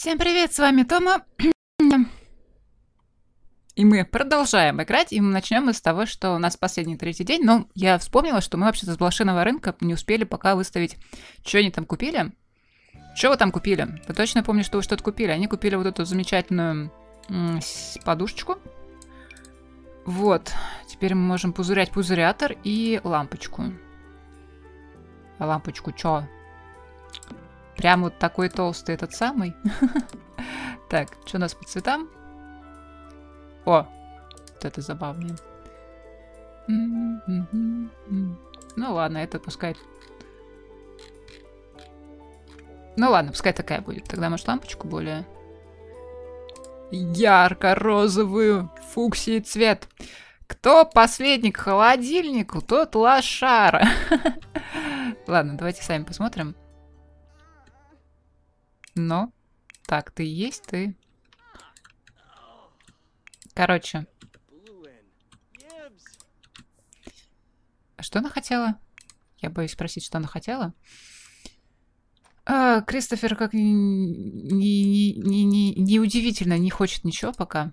Всем привет, с вами Тома. И мы продолжаем играть, и мы начнем Мы с того, что у нас последний третий день. Но я вспомнила, что мы вообще-то с блошиного рынка не успели пока выставить, что они там купили. Что вы там купили? Я точно помню, что вы что-то купили. Они купили вот эту замечательную подушечку. Вот. Теперь мы можем пузырять пузырятор и лампочку. А лампочку чё? Прям вот такой толстый этот самый. Так, что у нас по цветам? О, вот это забавное. Ну ладно, это пускай... Ну ладно, пускай такая будет. Тогда, может, лампочку более... Ярко-розовую фуксии цвет. Кто последний к холодильнику, тот лошара. Ладно, давайте сами посмотрим. Но так ты и есть ты. Короче. А что она хотела? Я боюсь спросить, что она хотела. А, Кристофер как неудивительно не, не, не, не хочет ничего пока.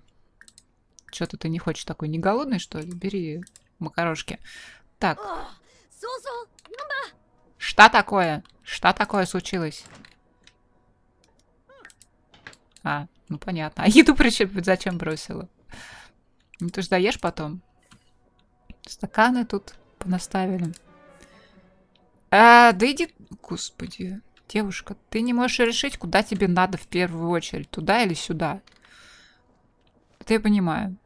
Что-то ты не хочешь такой, не голодный, что ли? Бери макарошки. Так. Ну что такое? Что такое случилось? А, ну понятно. А еду причем зачем бросила? Ну ты же даешь потом. Стаканы тут понаставили. А, да иди... Господи, девушка, ты не можешь решить, куда тебе надо в первую очередь. Туда или сюда? Ты я понимаю.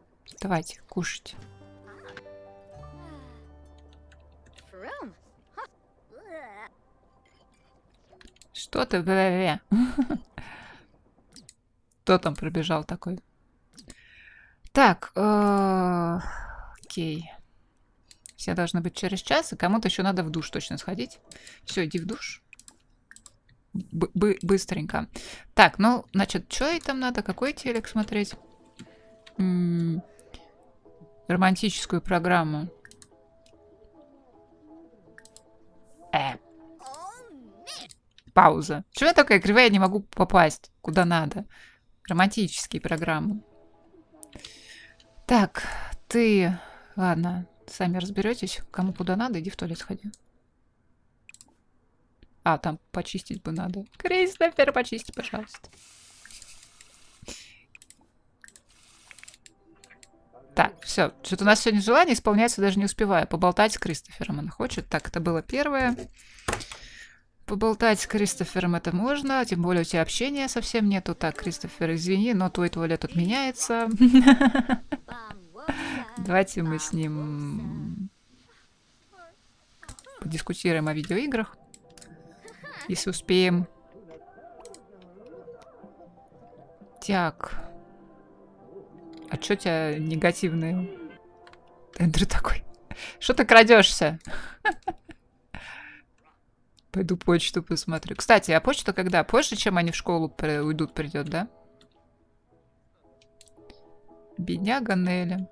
Давайте, кушать. Что ты, бля? Кто там пробежал такой? Так, э, окей. Все должны быть через час, и кому-то еще надо в душ точно сходить. Все, иди в душ. Бы -бы Быстренько. Так, ну, значит, что ей там надо? Какой телек смотреть? М романтическую программу. Э. Пауза. Чего я такая кривая, не могу попасть куда надо? Грамматические программы. Так, ты... Ладно, сами разберетесь. Кому куда надо, иди в туалет сходи. А, там почистить бы надо. Кристофер, почисти, пожалуйста. Так, все. Что-то у нас сегодня желание исполняется, даже не успевая Поболтать с Кристофером она хочет. Так, это было первое. Поболтать с Кристофером это можно, тем более у тебя общения совсем нету. Так, Кристофер, извини, но твой туалет тут меняется. Давайте мы с ним подискутируем о видеоиграх, если успеем. Так. А чё у тебя негативные? Эндер такой. Что ты крадешься? Пойду почту посмотрю. Кстати, а почта когда? Позже, чем они в школу при... уйдут, придет, да? Бедняга Нелли.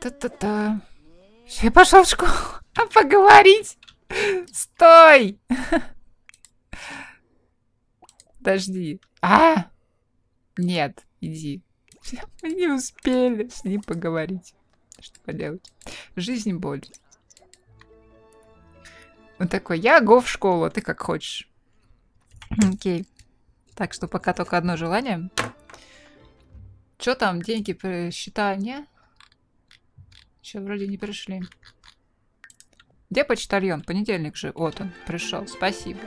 Та-та-та. Я пошел в школу поговорить. Стой! Подожди. А! Нет, иди. Мы не успели с ним поговорить. Что поделать. Жизнь боль. Он такой, я го в школу, ты как хочешь. Окей. Okay. Так что пока только одно желание. Чё там, деньги, счета, не? Еще вроде не пришли. Где почтальон? Понедельник же. Вот он, пришел. Спасибо.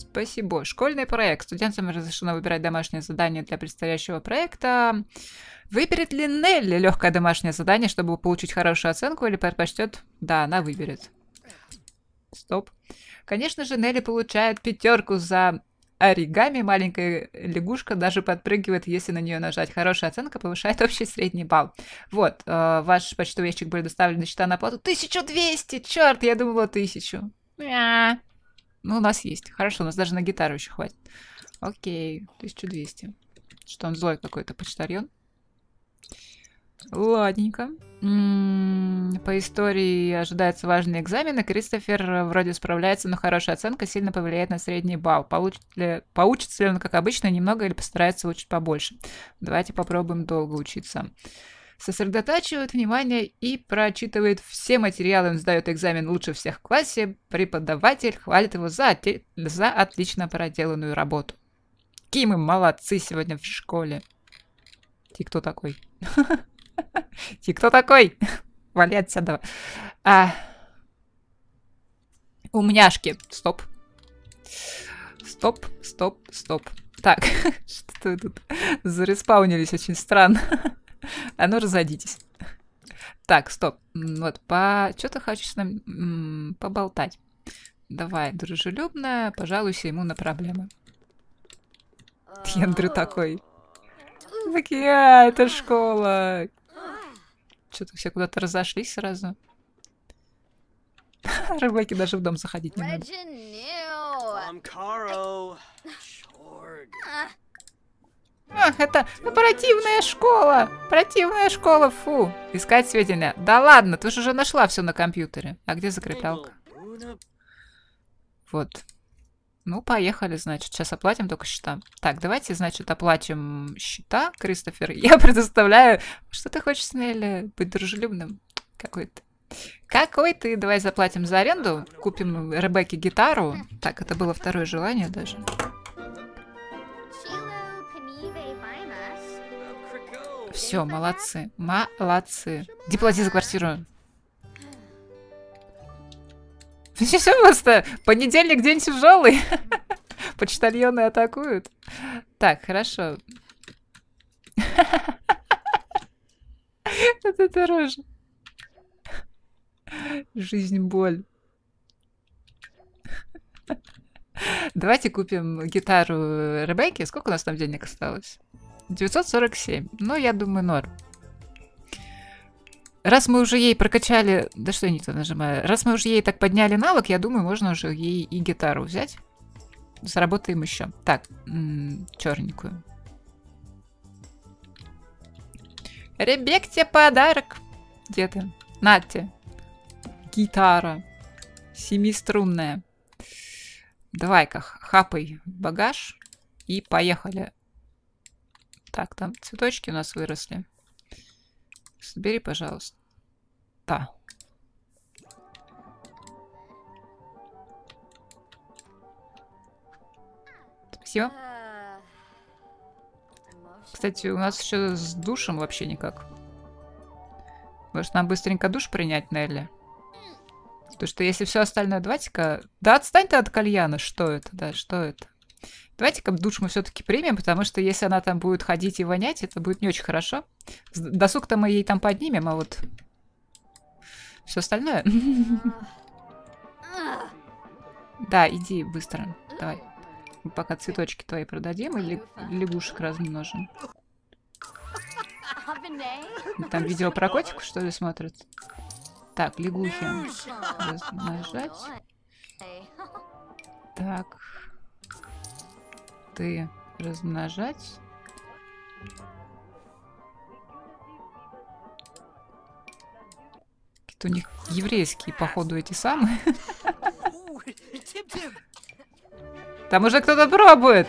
Спасибо. Школьный проект. Студентам разрешено выбирать домашнее задание для предстоящего проекта. Выберет ли Нелли легкое домашнее задание, чтобы получить хорошую оценку, или предпочтет? Да, она выберет. Стоп. Конечно же, Нелли получает пятерку за оригами. Маленькая лягушка даже подпрыгивает, если на нее нажать. Хорошая оценка повышает общий средний балл. Вот, э, ваш почтовый ящик был доставлен на счета на плату. 1200! Черт, я думала 1000. Ну, у нас есть. Хорошо, у нас даже на гитару еще хватит. Окей, 1200. Что он злой какой-то, почтальон? Ладненько. М м-м, -м -м, по истории ожидаются важные экзамены. Кристофер э, вроде справляется, но хорошая оценка сильно повлияет на средний балл. Получит ли, поучится ли он, как обычно, немного или постарается учить побольше? Давайте попробуем долго учиться сосредотачивает внимание и прочитывает все материалы. Он сдает экзамен лучше всех в классе. Преподаватель хвалит его за, за отлично проделанную работу. Какие мы молодцы сегодня в школе. Ты кто такой? Ты кто такой? Вали отсюда. А... Умняшки. Стоп. Стоп, стоп, стоп. Так, что-то тут зареспаунились очень странно. А ну разводитесь. Так, стоп. Вот, по... Что ты хочешь нам поболтать? Давай, дружелюбно пожалуйся ему на проблемы. Тендрю а. такой. Так я, «А, это школа. Что-то все куда-то разошлись сразу. Рыбаки даже в дом заходить не могут. Ах, это ну, оперативная школа! Противная школа, фу! Искать сведения. Да ладно, ты же уже нашла все на компьютере. А где закреплялка? Вот. Ну, поехали, значит. Сейчас оплатим только счета. Так, давайте, значит, оплатим счета, Кристофер. Я предоставляю... Что ты хочешь, Снелли? Быть дружелюбным? Какой ты? Какой ты? Давай заплатим за аренду. Купим Ребекке гитару. Так, это было второе желание даже. Все, молодцы. Молодцы. Иди плати за квартиру. Все, все просто. Понедельник день тяжелый. Почтальоны атакуют. Так, хорошо. Это дороже. Жизнь боль. Давайте купим гитару Ребекки. Сколько у нас там денег осталось? 947. Ну, я думаю, норм. Раз мы уже ей прокачали... Да что я не то нажимаю? Раз мы уже ей так подняли навык, я думаю, можно уже ей и гитару взять. Сработаем еще. Так, черненькую. Ребек, тебе подарок. Где ты? Нате. Гитара. Семиструнная. Давай-ка, хапай багаж. И поехали. Так, там цветочки у нас выросли. Собери, пожалуйста. Да. Спасибо. Кстати, у нас еще с душем вообще никак. Может, нам быстренько душ принять, Нелли? Потому что если все остальное, давайте-ка... Да отстань ты от кальяна, что это, да, что это? Давайте-ка душ мы все-таки примем, потому что если она там будет ходить и вонять, это будет не очень хорошо. Досуг-то мы ей там поднимем, а вот все остальное. Да, иди быстро. Давай. Мы пока цветочки твои продадим или лягушек размножим. Ну, там видео про котиков, что ли, смотрят? Так, лягухи. Размножать. Так ты размножать. Какие-то у них еврейские, походу, эти самые. Там уже кто-то пробует.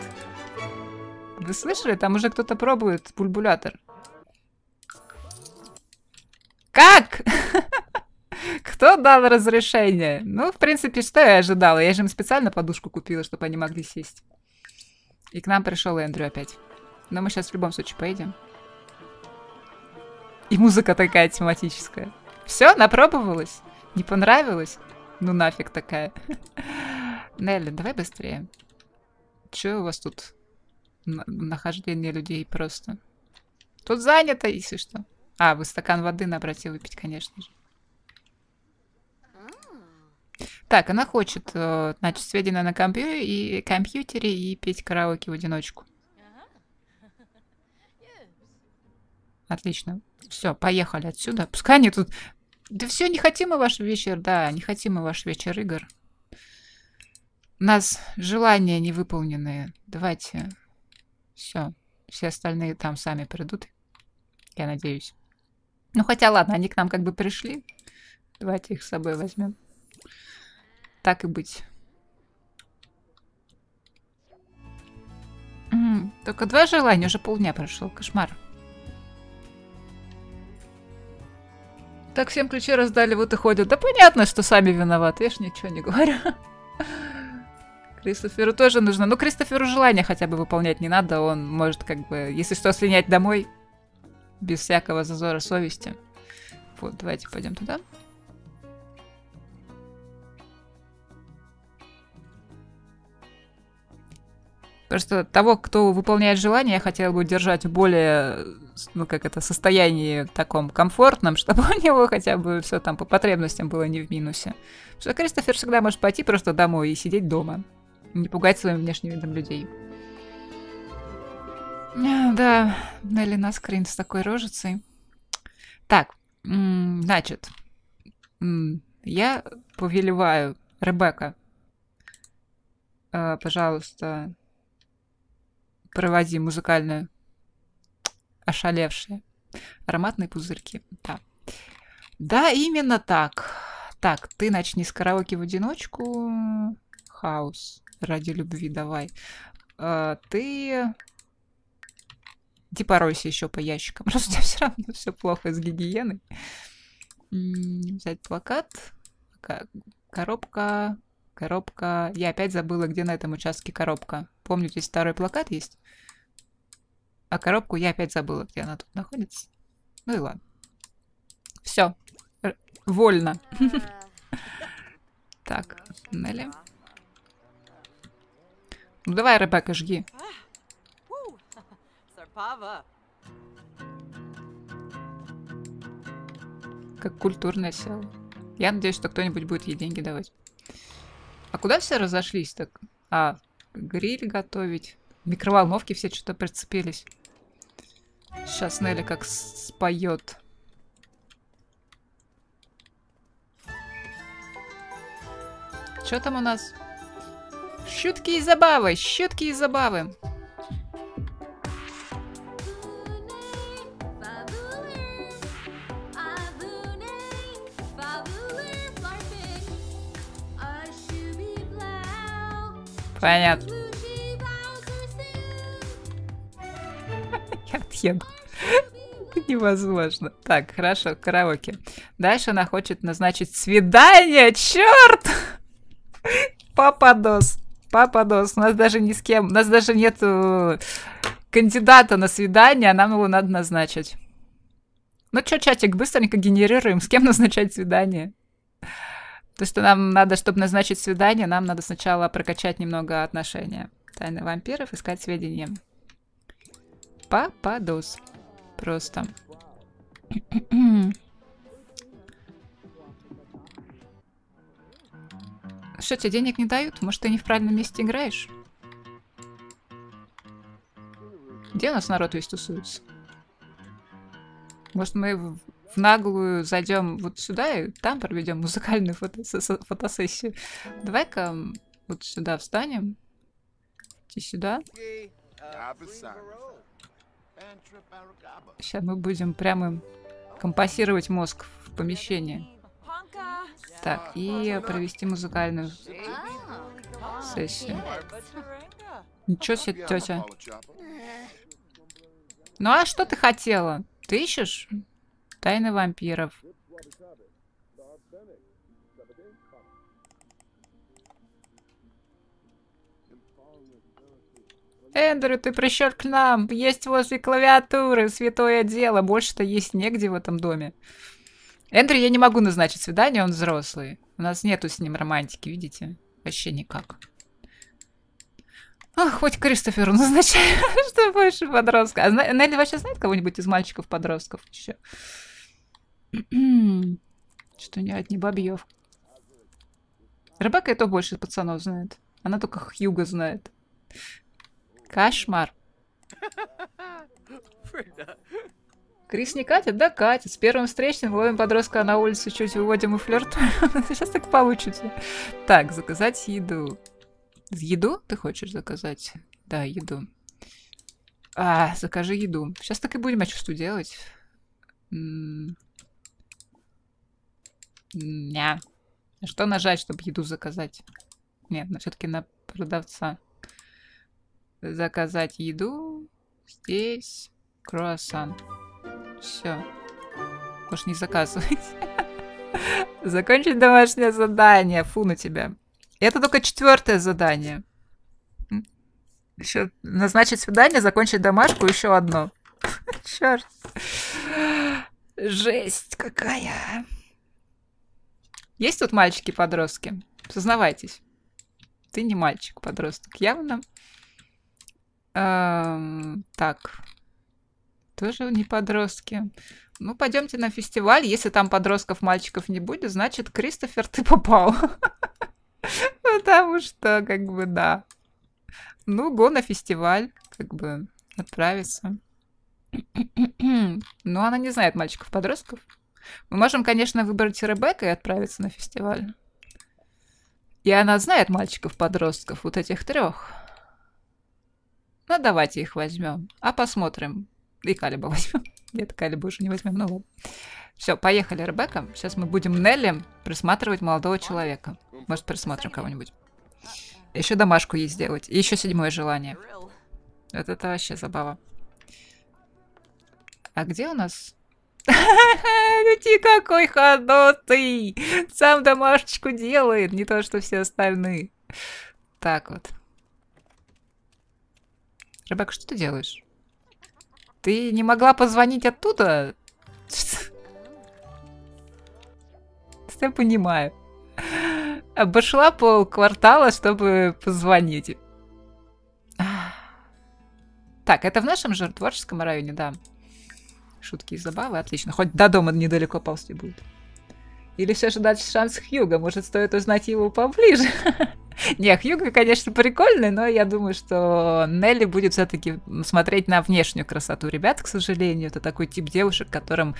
Вы слышали? Там уже кто-то пробует бульбулятор. Как? Кто дал разрешение? Ну, в принципе, что я ожидала? Я же им специально подушку купила, чтобы они могли сесть. И к нам пришел Эндрю опять. Но мы сейчас в любом случае поедем. И музыка такая тематическая. Все, напробовалась? Не понравилось? Ну нафиг такая. Нелли, давай быстрее. Че у вас тут? Нахождение людей просто. Тут занято, если что. А, вы стакан воды набрать и выпить, конечно же. Так, она хочет, э, значит, сведения на компьютере и, компьютере и петь караоке в одиночку. Отлично. Все, поехали отсюда. Пускай они тут... Да все, не хотим мы ваш вечер, да, не хотим мы ваш вечер игр. У нас желания невыполненные. Давайте. Все. Все остальные там сами придут. Я надеюсь. Ну хотя ладно, они к нам как бы пришли. Давайте их с собой возьмем. Так и быть. только два желания, уже полдня прошло. Кошмар. Так всем ключи раздали, вот и ходят. Да понятно, что сами виноваты, я ж ничего не говорю. Кристоферу тоже нужно. Ну, Кристоферу желания хотя бы выполнять не надо. Он может как бы, если что, слинять домой. Без всякого зазора совести. Вот, давайте пойдем туда. просто того, кто выполняет желание, я хотела бы держать в более, ну как это, состоянии таком комфортном, чтобы у него хотя бы все там по потребностям было не в минусе. Потому что Кристофер всегда может пойти просто домой и сидеть дома. Не пугать своим внешним видом людей. А, да, Нелли на скрин с такой рожицей. Так, значит, я повелеваю, Ребека, а, пожалуйста, проводи музыкальную. Ошалевшие. Ароматные пузырьки. Да. Да, именно так. Так, ты начни с караоке в одиночку. Хаос. Ради любви давай. А, ты... Иди поройся еще по ящикам. Раз у тебя все равно все плохо с гигиеной. Взять плакат. Коробка. Коробка... Я опять забыла, где на этом участке коробка. Помню, здесь второй плакат есть. А коробку я опять забыла, где она тут находится. Ну и ладно. Все. Р вольно. Так, Нелли. Ну давай, Ребекка, жги. Как культурное село. Я надеюсь, что кто-нибудь будет ей деньги давать. А куда все разошлись так? А, гриль готовить. Микроволновки все что-то прицепились. Сейчас Нелли как споет. Что там у нас? Шутки и забавы, шутки и забавы. Понятно. Я отъеду. Невозможно. Так, хорошо, караоке. Дальше она хочет назначить свидание. Черт! Пападос. Пападос. У нас даже ни с кем. У нас даже нет э, кандидата на свидание, а нам его надо назначить. Ну что, чатик, быстренько генерируем. С кем назначать свидание? То есть нам надо, чтобы назначить свидание, нам надо сначала прокачать немного отношения. Тайны вампиров, искать сведения. Попадос. Просто. Что, тебе денег не дают? Может, ты не в правильном месте играешь? Где у нас народ весь тусуется? Может, мы в наглую зайдем вот сюда и там проведем музыкальную фотос- фотосессию. Давай-ка вот сюда встанем. иди сюда. Сейчас мы будем прямо компасировать мозг в помещении. Так, и провести музыкальную сессию. Ничего себе, тетя. Ну а что ты хотела? Ты ищешь? Тайны вампиров. Эндрю, ты пришел к нам! Есть возле клавиатуры, святое дело. Больше-то есть негде в этом доме. Эндрю я не могу назначить свидание, он взрослый. У нас нету с ним романтики, видите? Вообще никак. Ах, хоть Кристоферу назначаю, что больше подростка. А Нелли вообще знает кого-нибудь из мальчиков-подростков еще? Что нет, не Бабьев. Рыбака это больше пацанов знает. Она только Хьюга знает. Кошмар. Крис не катит? Да, катит. С первым встречным ловим подростка на улице, чуть выводим и флирт. Сейчас так получится. Так, заказать еду. Еду ты хочешь заказать? Да, еду. А, закажи еду. Сейчас так и будем, а что делать? Ня. А что нажать, чтобы еду заказать? Нет, но все-таки на продавца. Заказать еду. Здесь круассан. Все. Можешь не заказывать. Закончить домашнее задание. Фу на тебя. Это только четвертое задание. Еще назначить свидание, закончить домашку, еще одно. Черт. Жесть какая. Есть тут мальчики-подростки? Сознавайтесь. Ты не мальчик-подросток, явно. Эм, так. Тоже не подростки. Ну, пойдемте на фестиваль. Если там подростков, мальчиков не будет, значит, Кристофер, ты попал. Потому что, как бы, да. Ну, го на фестиваль, как бы, отправиться. Ну она не знает мальчиков-подростков. Мы можем, конечно, выбрать Ребекку и отправиться на фестиваль. И она знает мальчиков-подростков, вот этих трех. Ну, давайте их возьмем. А посмотрим. И Калиба возьмем. Нет, Калиба уже не возьмем, ну Все, поехали, Ребекка. Сейчас мы будем Нелли присматривать молодого человека. Может, присмотрим кого-нибудь. Еще домашку ей сделать. И еще седьмое желание. Вот это вообще забава. А где у нас ну ты какой ходотый! Сам домашечку делает, не то что все остальные. Так вот. Рыбак, что ты делаешь? Ты не могла позвонить оттуда? Я понимаю. Обошла полквартала, чтобы позвонить. Так, это в нашем же творческом районе, да шутки и забавы, отлично. Хоть до дома недалеко ползти будет. Или все же дать шанс Хьюга? Может, стоит узнать его поближе? Не, Хьюга, конечно, прикольный, но я думаю, что Нелли будет все-таки смотреть на внешнюю красоту ребят, к сожалению. Это такой тип девушек, которым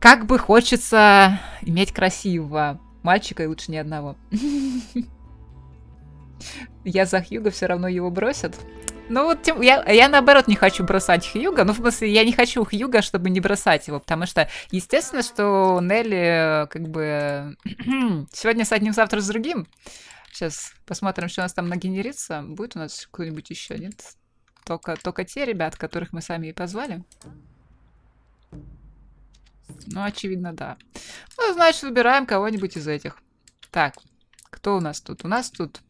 как бы хочется иметь красивого мальчика и лучше ни одного. Я за Хьюга все равно его бросят. Ну вот тем, я, я наоборот не хочу бросать Хьюга, ну в смысле я не хочу Хьюга, чтобы не бросать его, потому что естественно, что Нелли э, как бы сегодня с одним, завтра с другим. Сейчас посмотрим, что у нас там нагенерится. Будет у нас кто-нибудь еще, нет? Только, только те ребят, которых мы сами и позвали. Ну, очевидно, да. Ну, значит, выбираем кого-нибудь из этих. Так, кто у нас тут? У нас тут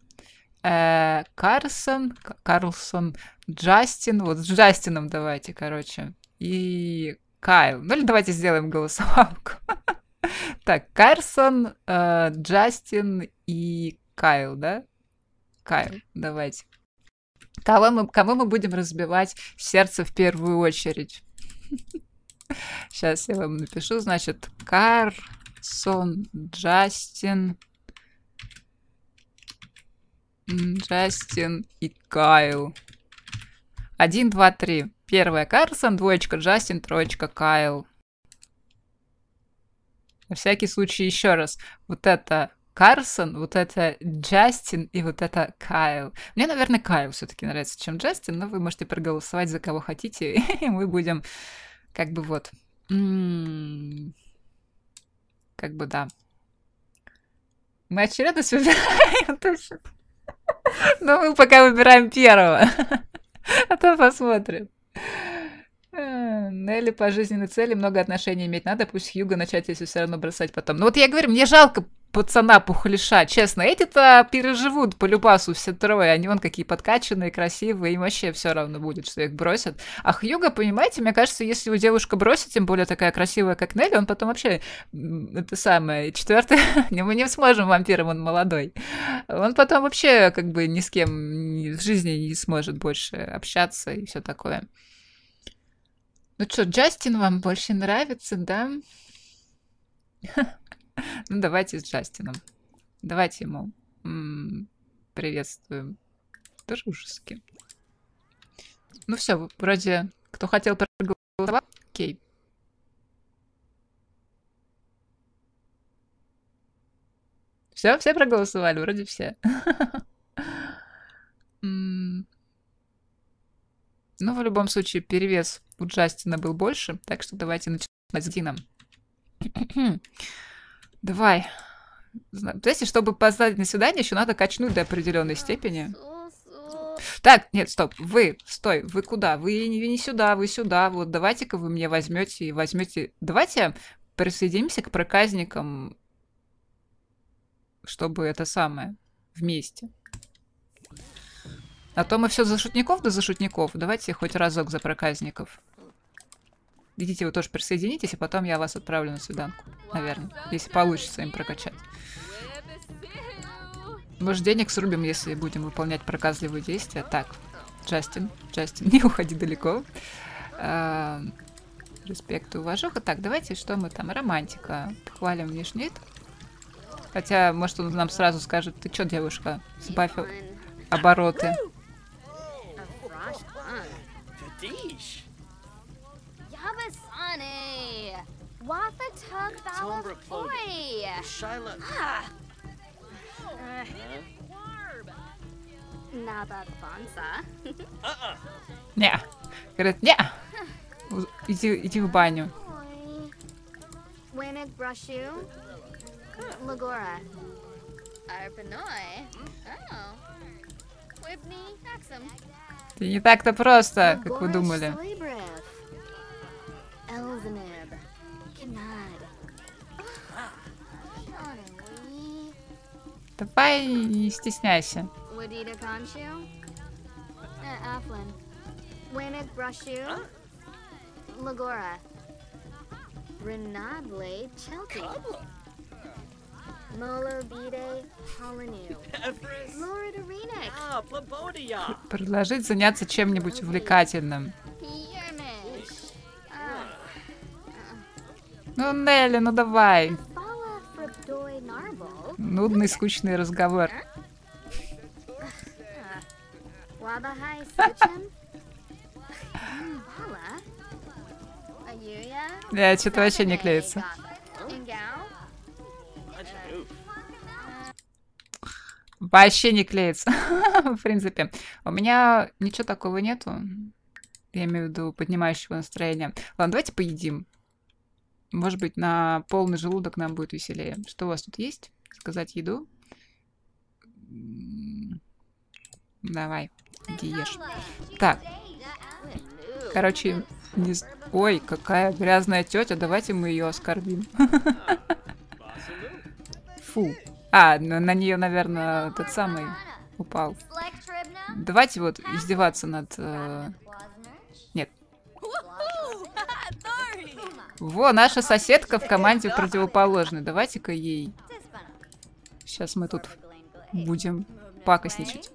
э, Карсон, Карлсон, Джастин, вот с Джастином давайте, короче, и Кайл. Ну или давайте сделаем голосовалку. Так, Карсон, э, Джастин и Кайл, да? Кайл, давайте. Кого мы, кому мы будем разбивать сердце в первую очередь? Сейчас я вам напишу, значит, Карсон, Джастин, Джастин и Кайл. Один, два, три. Первая Карсон, двоечка Джастин, троечка Кайл. На всякий случай еще раз. Вот это Карсон, вот это Джастин и вот это Кайл. Мне, наверное, Кайл все-таки нравится, чем Джастин, но вы можете проголосовать за кого хотите, и мы будем как бы вот... Как бы да. Мы очередность выбираем, Но ну, мы пока выбираем первого. А то посмотрим. Э, Нелли по жизненной цели много отношений иметь надо, пусть Хьюга начать, если все равно бросать потом. Ну вот я говорю, мне жалко пацана пухлиша. Честно, эти-то переживут по любасу все трое. Они вон какие подкачанные, красивые. Им вообще все равно будет, что их бросят. А Хьюга, понимаете, мне кажется, если его девушка бросит, тем более такая красивая, как Нелли, он потом вообще это самое, четвертый, мы не сможем вампиром, он молодой. Он потом вообще как бы ни с кем в жизни не сможет больше общаться и все такое. Ну что, Джастин вам больше нравится, да? Ну, давайте с Джастином. Давайте ему м -м, приветствуем. Дружески. Ну все, вроде кто хотел проголосовать, окей. Все, все проголосовали, вроде все. Ну, в любом случае, перевес у Джастина был больше, так что давайте начинать с Дином. Давай. Знаете, чтобы позвать на свидание, еще надо качнуть до определенной степени. Так, нет, стоп, вы, стой, вы куда? Вы не, не сюда, вы сюда. Вот давайте-ка вы мне возьмете и возьмете. Давайте присоединимся к проказникам, чтобы это самое вместе. А то мы все за шутников да за шутников. Давайте хоть разок за проказников. Идите, вы тоже присоединитесь, и а потом я вас отправлю на свиданку. Наверное, если получится им прокачать. Может, денег срубим, если будем выполнять проказливые действия. Так, Джастин, Джастин, не уходи далеко. А, респект и уважуха. Так, давайте, что мы там? Романтика. Похвалим Нишнит. Хотя, может, он нам сразу скажет, ты чё, девушка, сбавь обороты. Watha Tug Bala Foy. Shyla. Ah. Uh, Naba Bonsa. Не. Говорят, не. Иди, иди в баню. Wemig Brashu. Lagora. Arpanoy. Oh. Wibney Axum. Ты не так-то просто, как вы думали. Elzenir. Давай, не стесняйся. Renable э, а, Предложить заняться чем-нибудь увлекательным. Ну, Нелли, ну давай. Нудный, скучный разговор. Да, что-то вообще не клеится. Вообще не клеится, в принципе. У меня ничего такого нету. Я имею в виду поднимающего настроения. Ладно, давайте поедим. Может быть, на полный желудок нам будет веселее. Что у вас тут есть? Сказать еду? Давай, иди ешь. Так. Короче, не... Ой, какая грязная тетя. Давайте мы ее оскорбим. Фу. А, на нее, наверное, тот самый упал. Давайте вот издеваться над э, Во, наша соседка в команде противоположной. Давайте-ка ей... Сейчас мы тут будем пакостничать.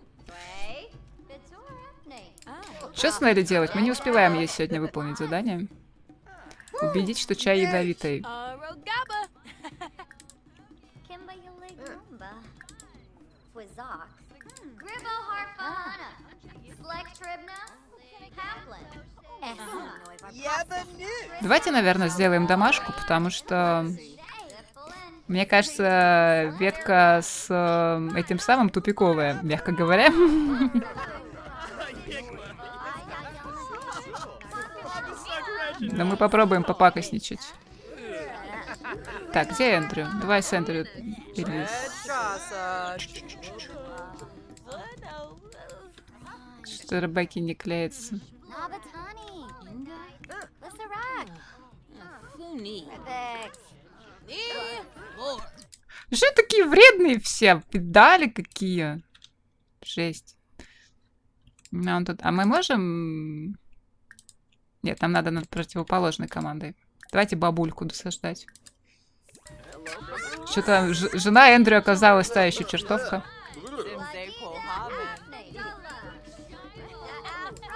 Что с Нелли делать? Мы не успеваем ей сегодня выполнить задание. Убедить, что чай ядовитый. Gribble Harfana, Select Tribna, Давайте, наверное, сделаем домашку, потому что... Мне кажется, ветка с э, этим самым тупиковая, мягко говоря. Но мы попробуем попакосничать. Так, где Эндрю? Давай с Эндрю... что рыбаки не клеятся. Же такие вредные все, педали какие. Жесть. А, он тут... а мы можем... Нет, нам надо над противоположной командой. Давайте бабульку досаждать. Что-то жена Эндрю оказалась та еще чертовка.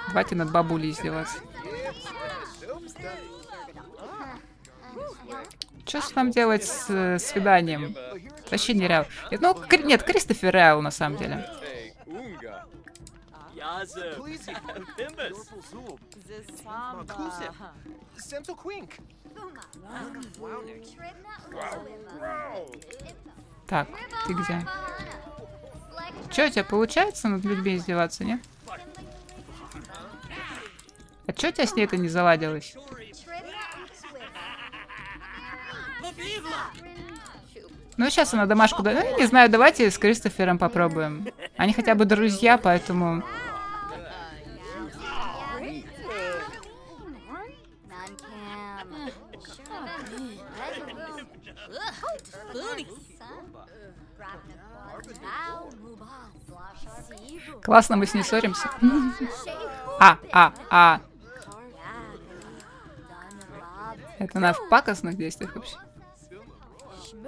Давайте над бабулей издеваться. Что с нам делать с э, свиданием? Вообще нереал. Ну, кр нет, Кристофер Реал, на самом деле. Так, ты где? Че, у тебя получается над людьми издеваться, не? А чё у тебя с ней это не заладилось? Ну, сейчас она домашку... Да... Ну, не знаю, давайте с Кристофером попробуем. Они хотя бы друзья, поэтому... Классно, мы с ней ссоримся. А, а, а. Это она в пакостных действиях вообще.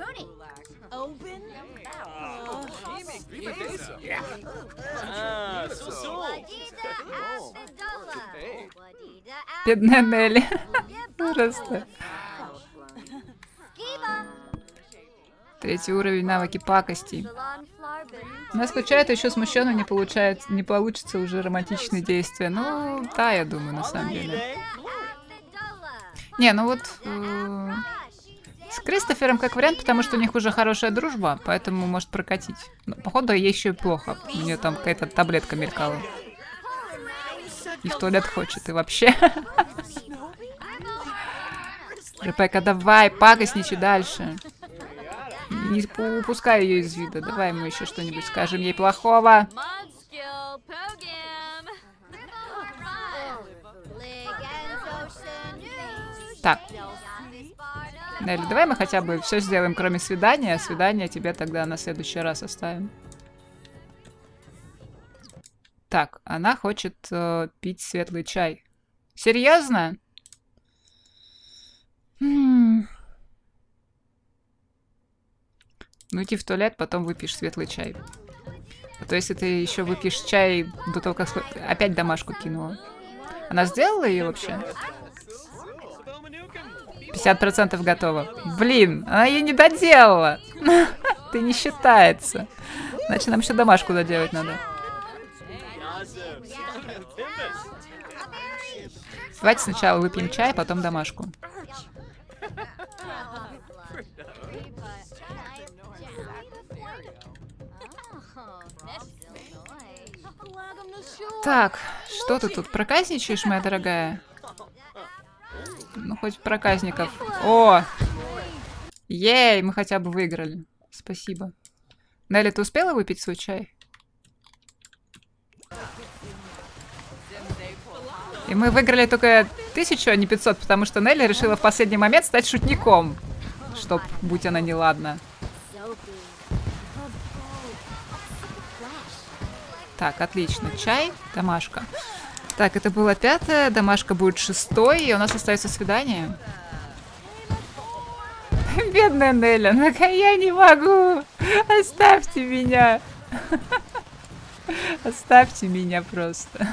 Rooney. Oben? Yeah. Ah, Susu. Бедная Нелли. Просто. Третий уровень навыки пакостей. Нас скучает, а еще смущенно не, получает, не получится уже романтичные действия. Ну, да, я думаю, на самом деле. Не, ну вот... Э Кристофером как вариант, потому что у них уже хорошая дружба, поэтому может прокатить. Но, ну, походу, ей еще и плохо. У нее там какая-то таблетка мелькала. И в туалет хочет, и вообще. РПК, давай, пакостничай дальше. Не упускай ее из вида. Давай мы еще что-нибудь скажем ей плохого. Так, Нелли, давай мы хотя бы все сделаем, кроме свидания. А свидание тебе тогда на следующий раз оставим. Так, она хочет э, пить светлый чай. Серьезно? Ну иди в туалет, потом выпьешь светлый чай. А то если ты еще выпьешь чай до того, как... Опять домашку кинула. Она сделала ее вообще? 50% готово. Блин, она ее не доделала. Ты не считается. Значит, нам еще домашку доделать надо. Давайте сначала выпьем чай, потом домашку. Так, что ты тут проказничаешь, моя дорогая? Ну, хоть проказников. О! Ей, мы хотя бы выиграли. Спасибо. Нелли, ты успела выпить свой чай? И мы выиграли только тысячу, а не 500, потому что Нелли решила в последний момент стать шутником. Чтоб, будь она неладна. Так, отлично. Чай, домашка. Так, это было пятое, домашка будет шестой, и у нас остается свидание. Бедная Нелли, ну я не могу. Оставьте меня. Оставьте меня просто.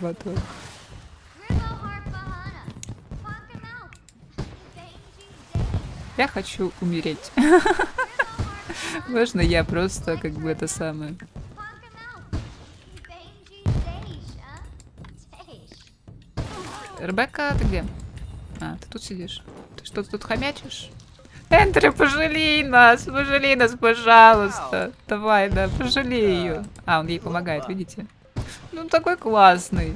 Батон. Я хочу умереть. Можно я просто как бы это самое... Ребекка, ты где? А, ты тут сидишь. Ты что, ты тут хомячишь? Эндрю, пожалей нас, пожалей нас, пожалуйста. Давай, да, пожалей ее. А, он ей помогает, видите? Ну, такой классный.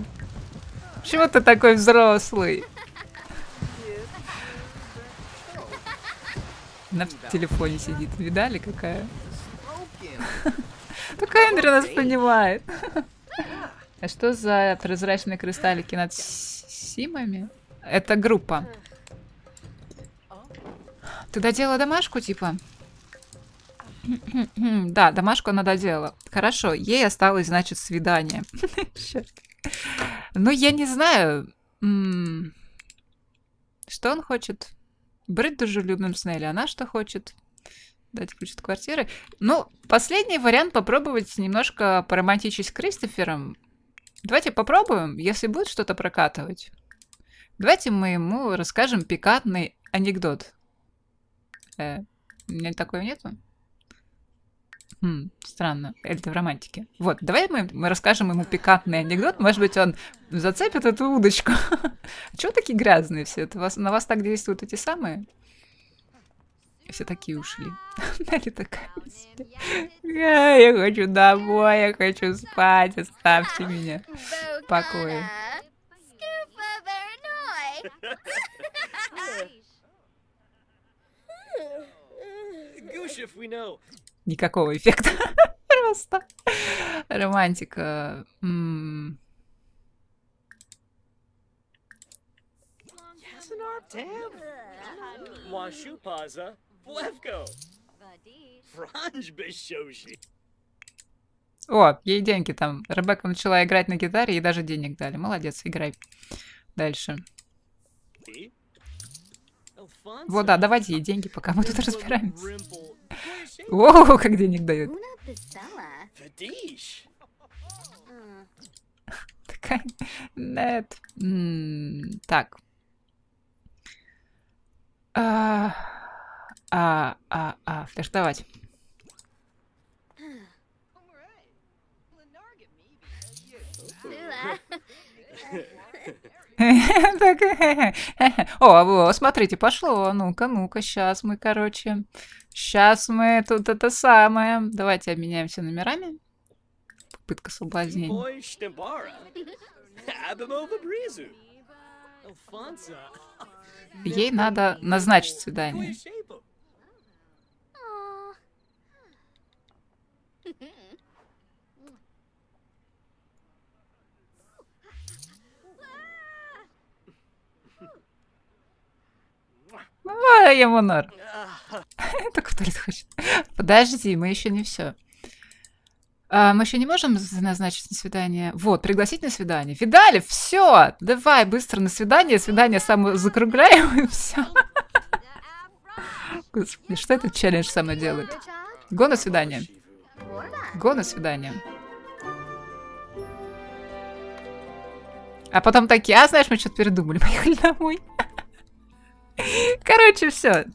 Почему ты такой взрослый? На телефоне сидит. Видали, какая? Только Эндрю нас понимает. А что за прозрачные кристаллики над Симами? Это группа. Ты доделала домашку, типа? да, домашку она доделала. Хорошо, ей осталось, значит, свидание. Черт. Ну, я не знаю. Что он хочет? Брыть дружелюбным с или она что хочет? Дать ключ от квартиры. Ну, последний вариант попробовать немножко поромантичить с Кристофером. Давайте попробуем, если будет что-то прокатывать. Давайте мы ему расскажем пикантный анекдот. Э, у меня такого нету? Хм, странно. Это в романтике. Вот, давай мы, мы расскажем ему пикантный анекдот. Может быть, он зацепит эту удочку. Чего такие грязные все? Это вас, на вас так действуют эти самые? Все такие ушли. такая э, Я хочу домой, я хочу спать, оставьте меня в покое. Никакого эффекта. Просто. Романтика. Э, Машупаза, Плевко. О, ей деньги там. Ребекка начала играть на гитаре, и даже денег дали. Молодец, играй. Дальше. Вот, да, давайте ей деньги, пока мы тут разбираемся. О, как денег дают! А. Такая... Нет. Так. А, а, а, а, флиртовать. О, смотрите, пошло. Ну-ка, ну-ка, сейчас мы, короче. Сейчас мы тут это самое. Давайте обменяемся номерами. Попытка соблазнения. Ей надо назначить свидание. Ну, ему норм. Только в туалет хочет. Подожди, мы еще не все. А, мы еще не можем назначить на свидание. Вот, пригласить на свидание. Видали? Все! Давай быстро на свидание. Свидание само закругляем и все. Господи, что этот челлендж со мной делает? Го на свидание. Го на свидание. А потом такие, а знаешь, мы что-то передумали, поехали домой. Короче, все.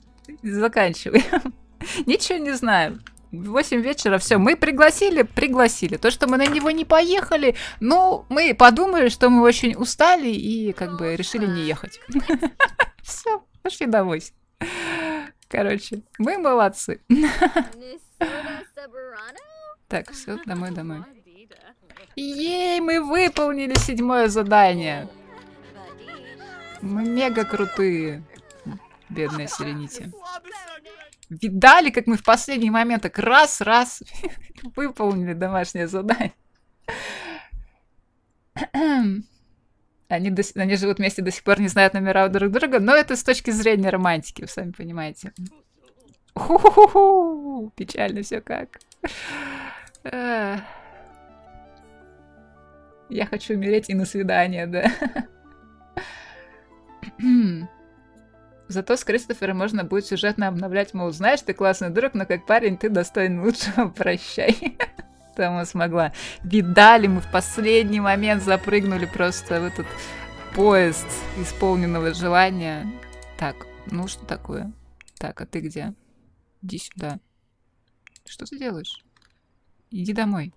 Заканчиваем. Ничего не знаю. В 8 вечера все. Мы пригласили, пригласили. То, что мы на него не поехали, ну, мы подумали, что мы очень устали и как бы решили не ехать. Все, пошли домой. Короче, мы молодцы. Так, все, домой, домой. Ей, мы выполнили седьмое задание. Мы мега крутые. Бедная серените. Видали, как мы в последний момент так раз-раз выполнили домашнее задание? Они, до, они живут вместе до сих пор, не знают номера друг друга, но это с точки зрения романтики, вы сами понимаете. ху ху ху Печально все как. Я хочу умереть и на свидание, да. Зато с Кристофером можно будет сюжетно обновлять, мол, знаешь, ты классный друг, но как парень ты достоин лучшего, прощай. Там смогла. Видали, мы в последний момент запрыгнули просто в этот поезд исполненного желания. Так, ну что такое? Так, а ты где? Иди сюда. Что ты делаешь? Иди домой.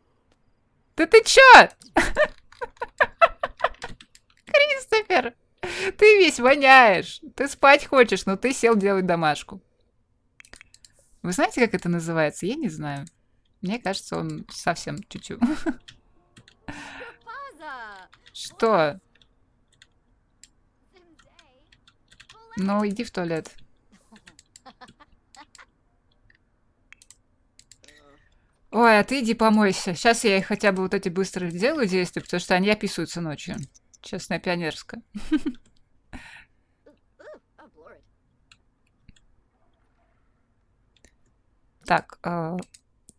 Да ты чё? Кристофер! Ты весь воняешь. Ты спать хочешь, но ты сел делать домашку. Вы знаете, как это называется? Я не знаю. Мне кажется, он совсем чуть-чуть. Что? Ну, иди в туалет. Ой, а ты иди помойся. Сейчас я хотя бы вот эти быстрые делаю действия, потому что они описываются ночью. Честная пионерская. Так, э,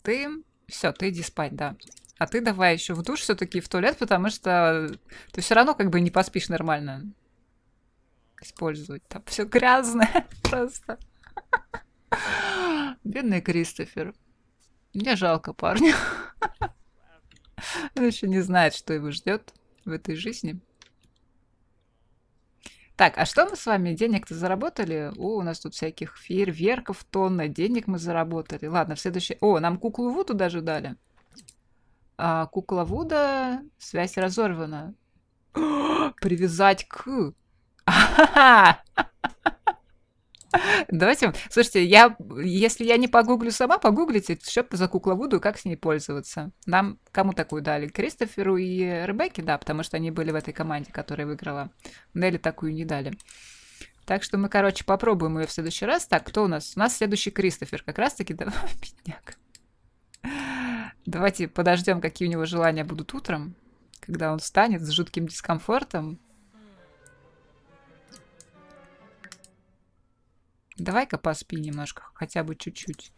ты... Все, ты иди спать, да. А ты давай еще в душ все-таки в туалет, потому что ты все равно как бы не поспишь нормально. Использовать. Там все грязное просто. Бедный Кристофер. Мне жалко парня. Он еще не знает, что его ждет в этой жизни. Так, а что мы с вами денег-то заработали? О, у нас тут всяких фейерверков, тонна денег мы заработали. Ладно, в следующий... О, нам куклу Вуду даже дали. А, кукла Вуда, связь разорвана. Привязать к... Давайте, слушайте, я, если я не погуглю сама, погуглите, что за кукла Вуду как с ней пользоваться. Нам кому такую дали? Кристоферу и Ребекке, да, потому что они были в этой команде, которая выиграла. Нелли такую не дали. Так что мы, короче, попробуем ее в следующий раз. Так, кто у нас? У нас следующий Кристофер. Как раз-таки, да, бедняк. Давайте подождем, какие у него желания будут утром, когда он встанет с жутким дискомфортом, Давай-ка поспи немножко, хотя бы чуть-чуть.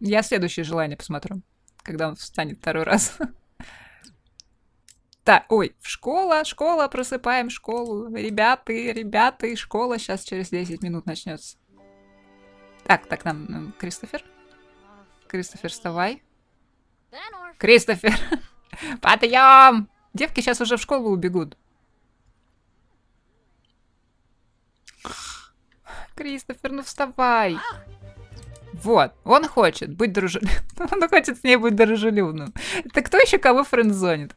Я следующее желание посмотрю, когда он встанет второй раз. Так, ой, школа, школа, просыпаем школу. Ребята, ребята, школа сейчас через 10 минут начнется. Так, так, нам Кристофер. Кристофер, вставай. Кристофер, подъем! Девки сейчас уже в школу убегут. Кристофер, ну вставай. Вот, он хочет быть дружелюбным. Он хочет с ней быть дружелюбным. Так кто еще кого френдзонит?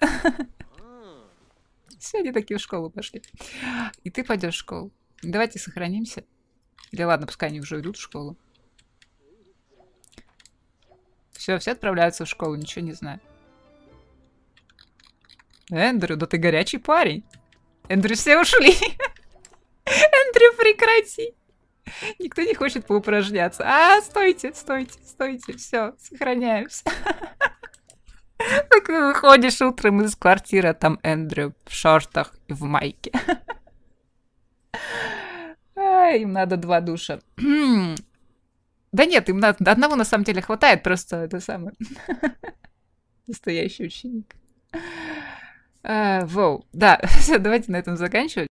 Все они такие в школу пошли. И ты пойдешь в школу. Давайте сохранимся. Или ладно, пускай они уже идут в школу. Все, все отправляются в школу, ничего не знаю. Эндрю, да ты горячий парень. Эндрю, все ушли. Эндрю, прекрати. Никто не хочет поупражняться. А, стойте, стойте, стойте. Все, сохраняемся. Как выходишь утром из квартиры, а там Эндрю в шортах и в майке. Им надо два душа. Да нет, им надо, одного на самом деле хватает, просто это самое. Настоящий ученик. А, воу, да, все, давайте на этом заканчивать.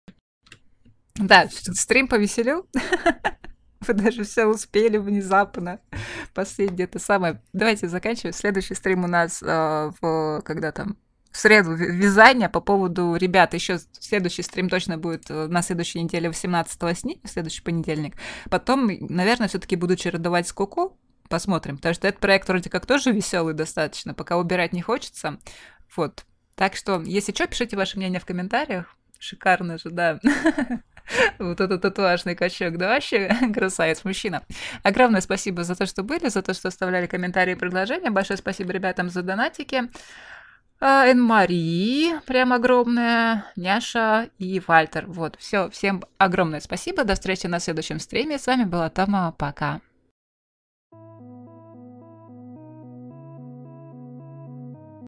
Да, стрим повеселил. Вы даже все успели внезапно. Последнее это самое. Давайте заканчиваем. Следующий стрим у нас э, в, когда там в среду вязание по поводу ребят. Еще следующий стрим точно будет э, на следующей неделе 18 сни, следующий понедельник. Потом, наверное, все-таки буду чередовать с Куку. Посмотрим, потому что этот проект вроде как тоже веселый достаточно, пока убирать не хочется. Вот. Так что, если что, пишите ваше мнение в комментариях. Шикарно же, да. Вот этот татуажный качок, да вообще красавец мужчина. Огромное спасибо за то, что были, за то, что оставляли комментарии и предложения. Большое спасибо ребятам за донатики. А, Энн-Мари, прям огромное, Няша и Вальтер. Вот, все, всем огромное спасибо. До встречи на следующем стриме. С вами была Тома, пока.